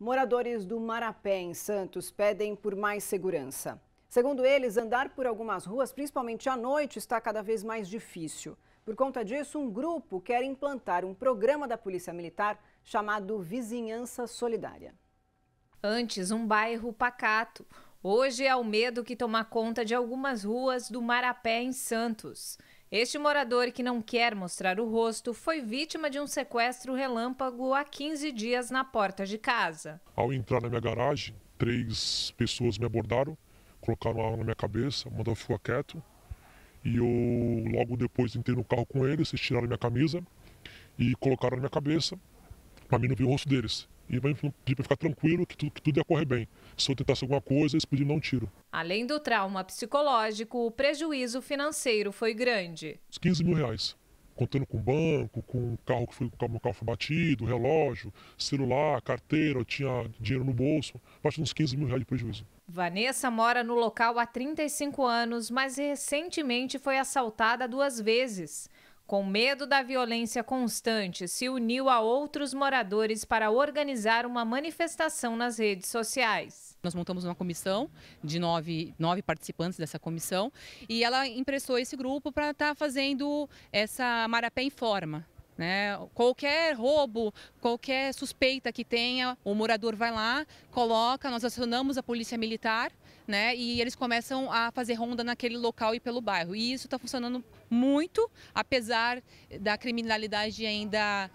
Moradores do Marapé, em Santos, pedem por mais segurança. Segundo eles, andar por algumas ruas, principalmente à noite, está cada vez mais difícil. Por conta disso, um grupo quer implantar um programa da Polícia Militar chamado Vizinhança Solidária. Antes, um bairro pacato. Hoje é o medo que toma conta de algumas ruas do Marapé, em Santos. Este morador que não quer mostrar o rosto foi vítima de um sequestro relâmpago há 15 dias na porta de casa. Ao entrar na minha garagem, três pessoas me abordaram, colocaram arma na minha cabeça, mandaram ficar quieto. E eu logo depois entrei no carro com eles, eles tiraram minha camisa e colocaram na minha cabeça. para mim não vi o rosto deles e vai pedir para ficar tranquilo que, que tudo ia correr bem. Se eu tentasse alguma coisa, eles pediram um tiro. Além do trauma psicológico, o prejuízo financeiro foi grande. Os 15 mil reais, contando com banco, com o carro que foi, o carro foi batido, relógio, celular, carteira, eu tinha dinheiro no bolso, parte uns 15 mil reais de prejuízo. Vanessa mora no local há 35 anos, mas recentemente foi assaltada duas vezes. Com medo da violência constante, se uniu a outros moradores para organizar uma manifestação nas redes sociais. Nós montamos uma comissão de nove, nove participantes dessa comissão e ela impressou esse grupo para estar tá fazendo essa Marapé em Forma. Né? Qualquer roubo, qualquer suspeita que tenha, o morador vai lá, coloca, nós acionamos a polícia militar né? e eles começam a fazer ronda naquele local e pelo bairro. E isso está funcionando muito, apesar da criminalidade ainda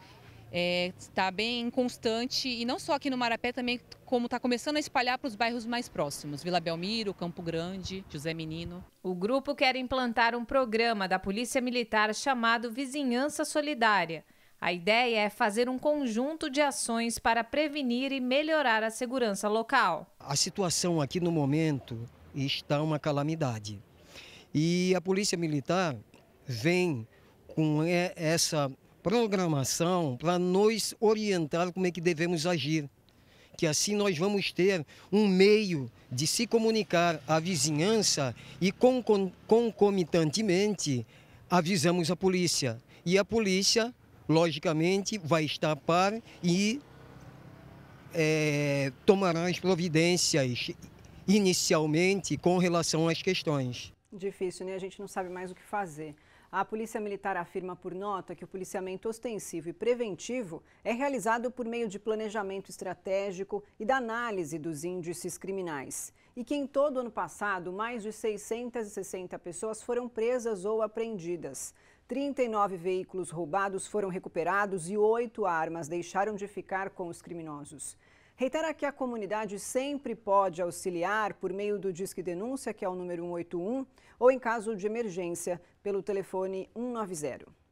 está é, tá bem constante e não só aqui no Marapé, também como está começando a espalhar para os bairros mais próximos, Vila Belmiro, Campo Grande, José Menino. O grupo quer implantar um programa da Polícia Militar chamado Vizinhança Solidária. A ideia é fazer um conjunto de ações para prevenir e melhorar a segurança local. A situação aqui no momento está uma calamidade. E a Polícia Militar vem com essa programação para nos orientar como é que devemos agir. Que assim nós vamos ter um meio de se comunicar à vizinhança e concomitantemente avisamos a polícia. E a polícia, logicamente, vai estar a par e é, tomará as providências inicialmente com relação às questões. Difícil, né? A gente não sabe mais o que fazer. A Polícia Militar afirma por nota que o policiamento ostensivo e preventivo é realizado por meio de planejamento estratégico e da análise dos índices criminais. E que em todo ano passado, mais de 660 pessoas foram presas ou apreendidas. 39 veículos roubados foram recuperados e oito armas deixaram de ficar com os criminosos. Reitera que a comunidade sempre pode auxiliar por meio do Disque Denúncia, que é o número 181, ou em caso de emergência, pelo telefone 190.